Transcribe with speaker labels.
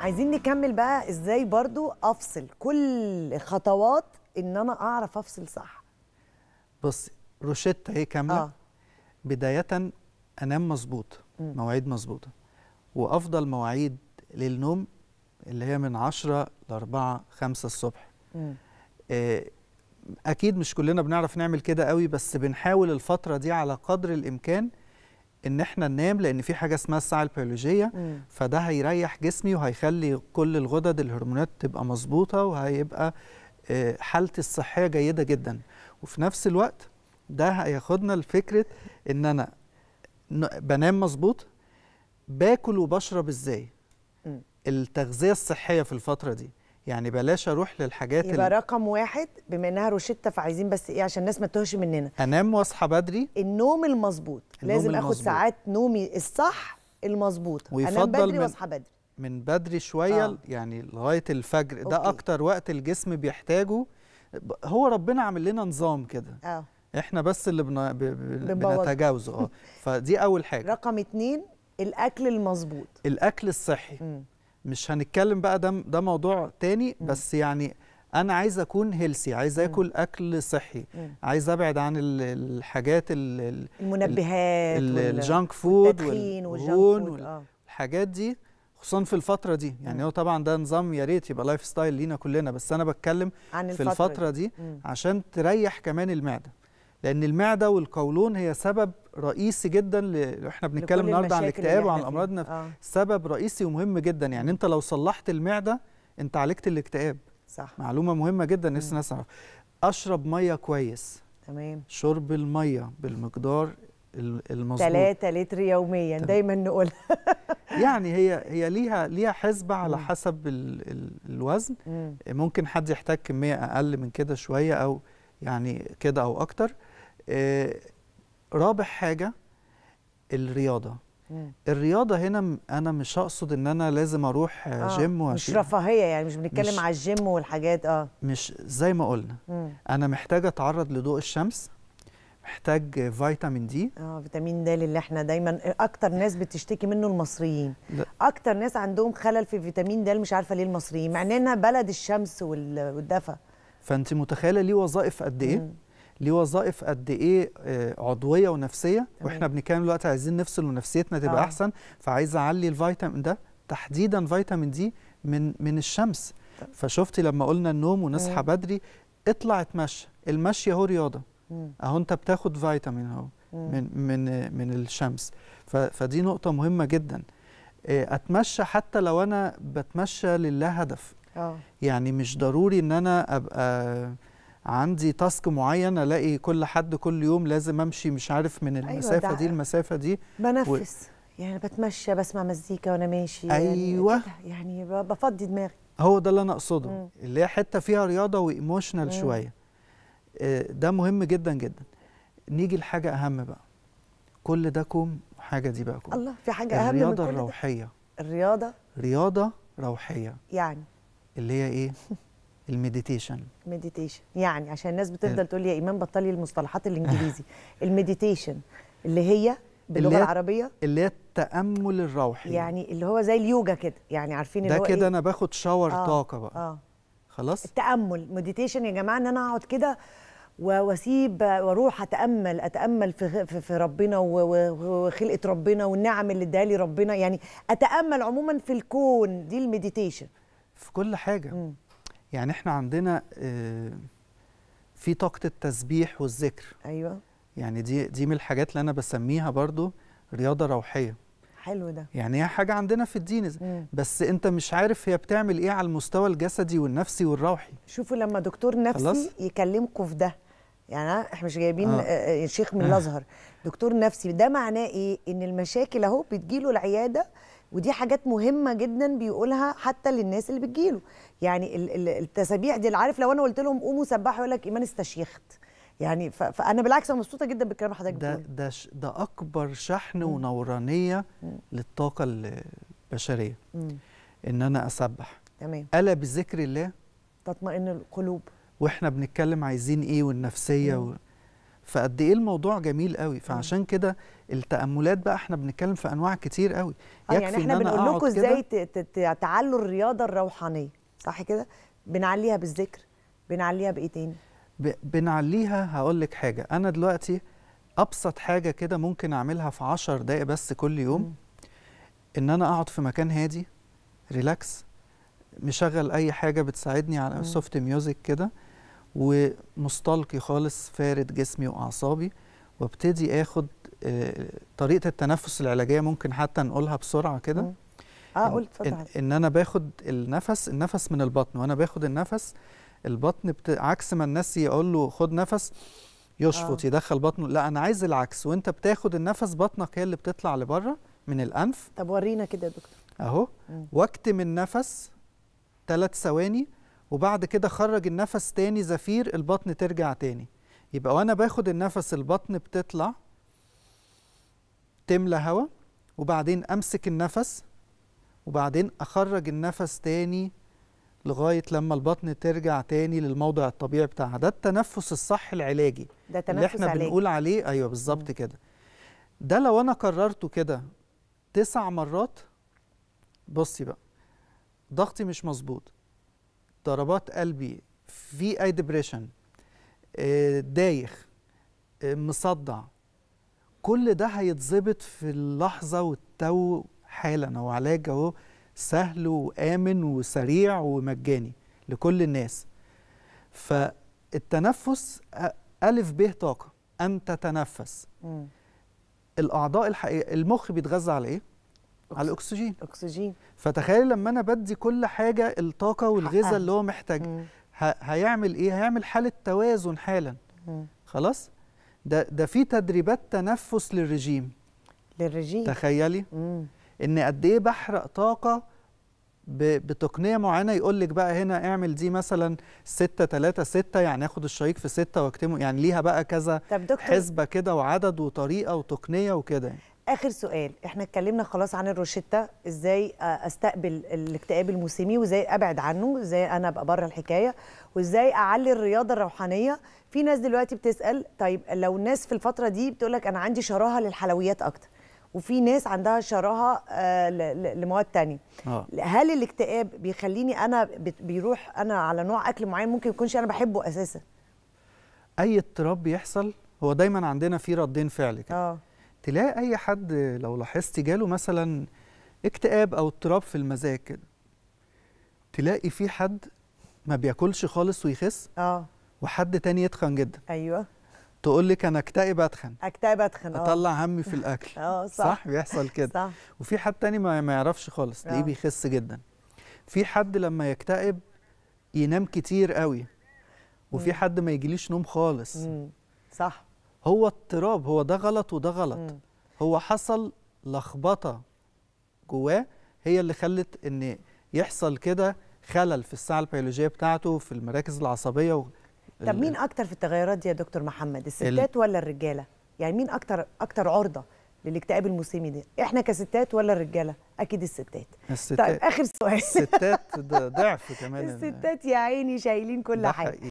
Speaker 1: عايزين نكمل بقى ازاي برضو افصل كل خطوات ان انا اعرف افصل صح
Speaker 2: بص روشتة هي كاملة آه. بداية انام مظبوط مواعيد مظبوطة وافضل مواعيد للنوم اللي هي من 10 ل 4 5 الصبح آه اكيد مش كلنا بنعرف نعمل كده قوي بس بنحاول الفترة دي على قدر الامكان ان احنا ننام لان في حاجه اسمها الساعه البيولوجيه مم. فده هيريح جسمي وهيخلي كل الغدد الهرمونات تبقى مظبوطه وهيبقى آه، حالتي الصحيه جيده جدا وفي نفس الوقت ده هياخدنا لفكره ان انا بنام مظبوط باكل وبشرب ازاي التغذيه الصحيه في الفتره دي يعني بلاش اروح للحاجات يبقى اللي...
Speaker 1: رقم واحد بما انها روشته فعايزين بس ايه عشان الناس ما تتوهش مننا
Speaker 2: انام واصحى بدري النوم المظبوط لازم المزبوط. اخد ساعات
Speaker 1: نومي الصح المظبوطه انام بدري واصحى بدري
Speaker 2: من بدري شويه آه. يعني لغايه الفجر أوكي. ده اكتر وقت الجسم بيحتاجه هو ربنا عامل لنا نظام كده آه. احنا بس اللي بن... ب... ب... بنتجاوزه اه فدي اول حاجه رقم اتنين الاكل المظبوط الاكل الصحي م. مش هنتكلم بقى ده ده موضوع تاني بس يعني انا عايز اكون هيلسي عايز اكل م. اكل صحي م. عايز ابعد عن الحاجات ال المنبهات الجانك فود والدهون والحاجات آه. دي خصوصا في الفتره دي يعني هو طبعا ده نظام يا ريت يبقى لايف ستايل لينا كلنا بس انا بتكلم عن الفترة في الفتره دي, دي عشان تريح كمان المعده لان المعده والقولون هي سبب رئيسي جدا ل... احنا بنتكلم النهارده عن الاكتئاب وعن الامراض آه. سبب رئيسي ومهم جدا يعني انت لو صلحت المعده انت عالجت الاكتئاب صح معلومه مهمه جدا الناس نسمع اشرب ميه كويس تمام شرب الميه بالمقدار المظبوط 3
Speaker 1: لتر يوميا تمام. دايما نقول
Speaker 2: يعني هي هي ليها
Speaker 1: ليها حسبه
Speaker 2: على حسب الـ الـ الوزن مم. ممكن حد يحتاج كميه اقل من كده شويه او يعني كده او اكتر آه، رابع حاجه الرياضه الرياضه هنا انا مش هقصد ان انا لازم اروح آه جيم واشيل مش
Speaker 1: رفاهيه يعني مش بنتكلم على الجيم والحاجات اه
Speaker 2: مش زي ما قلنا
Speaker 1: مم. انا محتاجه اتعرض لضوء الشمس محتاج فيتامين دي اه فيتامين د اللي احنا دايما اكتر ناس بتشتكي منه المصريين ده. اكتر ناس عندهم خلل في فيتامين د مش عارفه ليه المصريين مع اننا بلد الشمس والدفا
Speaker 2: فانت متخيله ليه وظائف قد ايه ليه وظائف قد ايه آه، عضويه ونفسيه واحنا بنتكلم دلوقتي عايزين نفصل ونفسيتنا تبقى آه. احسن فعايز اعلي الفيتامين ده تحديدا فيتامين دي من من الشمس فشفتي لما قلنا النوم ونصحى بدري اطلع اتمشى المشي اهو رياضه اهو انت بتاخد فيتامين اهو من من من الشمس فدي نقطه مهمه جدا آه، اتمشى حتى لو انا بتمشى لله هدف أوه. يعني مش ضروري ان انا ابقى عندي تاسك معين الاقي كل حد كل يوم لازم امشي مش عارف من المسافه أيوة دي المسافه دي بنفس
Speaker 1: و... يعني بتمشى بسمع مزيكا وانا ماشي يعني ايوه يعني, يعني بفضي دماغي
Speaker 2: هو ده اللي انا اقصده اللي هي حته فيها رياضه وايموشنال شويه آه، ده مهم جدا جدا نيجي لحاجه اهم بقى كل ده كوم وحاجه دي بقى كوم
Speaker 1: الله في حاجه اهم الرياضه من كل الروحيه ده. الرياضه
Speaker 2: رياضه روحيه يعني اللي هي ايه المديتيشن
Speaker 1: مديتيشن يعني عشان الناس بتفضل إيه. تقول لي يا ايمان بطلي المصطلحات الانجليزي المديتيشن اللي هي باللغه العربيه
Speaker 2: اللي هي التامل الروحي يعني
Speaker 1: اللي هو زي اليوجا كده يعني عارفين ده كده إيه؟ انا باخد شاور آه طاقه بقى آه خلاص التامل مديتيشن يا جماعه ان انا اقعد كده واسيب واروح اتامل اتامل في في ربنا وخلقه ربنا والنعم اللي اداها لي ربنا يعني اتامل عموما في الكون دي المديتيشن في كل حاجه م. يعني احنا عندنا
Speaker 2: آه، في طاقه التسبيح والذكر ايوه يعني دي دي من الحاجات اللي انا بسميها برضو رياضه روحيه حلو ده يعني هي حاجه عندنا في الدين مم. بس انت مش
Speaker 1: عارف هي بتعمل ايه على المستوى الجسدي والنفسي والروحي شوفوا لما دكتور نفسي يكلمكم في ده يعني احنا مش جايبين آه. آه،, آه، شيخ من الازهر آه. دكتور نفسي ده معناه ايه ان المشاكل اهو بتجيله العياده ودي حاجات مهمه جدا بيقولها حتى للناس اللي بتجيله يعني التسابيح دي اللي عارف لو انا قلت لهم قوموا سبحوا يقول لك ايمان استشيخت يعني فانا بالعكس انا مبسوطه جدا بالكلام حضرتك ده ده ده اكبر
Speaker 2: شحن مم. ونورانيه مم. للطاقه البشريه مم. ان انا اسبح تمام الا بذكر الله تطمئن القلوب واحنا بنتكلم عايزين ايه والنفسيه مم. و... فقد ايه الموضوع جميل قوي فعشان كده
Speaker 1: التاملات
Speaker 2: بقى احنا بنتكلم في انواع كتير قوي آه، يعني يكفي يعني احنا إن بنقول لكم ازاي
Speaker 1: تعلوا الرياضه الروحانيه صح كده بنعليها بالذكر بنعليها بايه تاني
Speaker 2: بنعليها هقول لك حاجه انا دلوقتي ابسط حاجه كده ممكن اعملها في 10 دقائق بس كل يوم م. ان انا اقعد في مكان هادي ريلاكس مشغل اي حاجه بتساعدني على سوفت ميوزك كده ومستلقي خالص فارد جسمي واعصابي وابتدي اخد آه، طريقه التنفس العلاجيه ممكن حتى نقولها بسرعه كده اه قلت اتفضل إن, ان انا باخد النفس النفس من البطن وانا باخد النفس البطن بت... عكس ما الناس يقول له خد نفس يشفط آه. يدخل بطنه لا انا عايز العكس وانت بتاخد النفس بطنك هي اللي بتطلع لبره من الانف طب ورينا كده يا دكتور اهو واكتم النفس ثلاث ثواني وبعد كده خرج النفس تاني زفير البطن ترجع تاني يبقى وانا باخد النفس البطن بتطلع تملى هواء وبعدين امسك النفس وبعدين اخرج النفس تاني لغايه لما البطن ترجع تاني للموضع الطبيعي بتاعها ده التنفس الصح العلاجي ده تنفس اللي احنا علاجي. بنقول عليه ايوه بالظبط كده ده لو انا كررته كده تسع مرات بصي بقى ضغطي مش مظبوط ضربات قلبي في اي ديبريشن دايخ آه، مصدع كل ده هيتظبط في اللحظه والتو حالا هو علاج اهو سهل وامن وسريع ومجاني لكل الناس فالتنفس آه، الف ب طاقه ان تتنفس م. الاعضاء الحقيقيه المخ بيتغذى على ايه على الاكسجين اكسجين فتخيل لما انا بدي كل حاجه الطاقه والغذاء اللي هو محتاج مم. هيعمل ايه هيعمل حاله توازن حالا مم. خلاص ده ده في تدريبات تنفس للرجيم للرجيم تخيلي مم. ان قد ايه بحرق طاقه بتقنيه معينه يقول لك بقى هنا اعمل دي مثلا 6 3 6 يعني اخد الشريك في 6 واكتمه يعني ليها بقى كذا طب دكتور حسبه كده وعدد وطريقه وتقنيه وكده يعني.
Speaker 1: اخر سؤال احنا اتكلمنا خلاص عن الروشتة ازاي استقبل الاكتئاب الموسمي وازاي ابعد عنه ازاي انا ابقى بره الحكايه وازاي اعلي الرياضه الروحانيه في ناس دلوقتي بتسال طيب لو الناس في الفتره دي بتقول لك انا عندي شراهه للحلويات اكتر وفي ناس عندها شراهه لمواد تانية آه. هل الاكتئاب بيخليني انا بيروح انا على نوع اكل معين ممكن يكونش انا بحبه اساسا
Speaker 2: اي اضطراب بيحصل هو دايما عندنا في ردين فعل كده آه. تلاقي اي حد لو لاحظت جاله مثلا اكتئاب او اضطراب في المزاج كده تلاقي في حد ما بياكلش خالص ويخس اه وحد تاني يتخن جدا ايوه تقول لك انا اكتئب اتخن اكتئب اتخن اه اطلع همي في الاكل اه صح. صح بيحصل كده صح وفي حد تاني ما, يعرفش خالص تلاقيه آه. بيخس جدا في حد لما يكتئب ينام كتير قوي وفي حد ما يجيليش نوم خالص مم. صح هو اضطراب هو ده غلط وده غلط م. هو حصل لخبطه جواه هي اللي خلت ان يحصل كده خلل في الساعه البيولوجيه بتاعته في المراكز العصبيه و... طب مين
Speaker 1: اكتر في التغيرات دي يا دكتور محمد الستات ال... ولا الرجاله يعني مين اكتر اكتر عرضه للاكتئاب الموسمي ده احنا كستات ولا الرجاله اكيد الستات
Speaker 2: الستات طيب اخر سؤال الستات ضعف كمان الستات
Speaker 1: يا عيني شايلين كل حاجه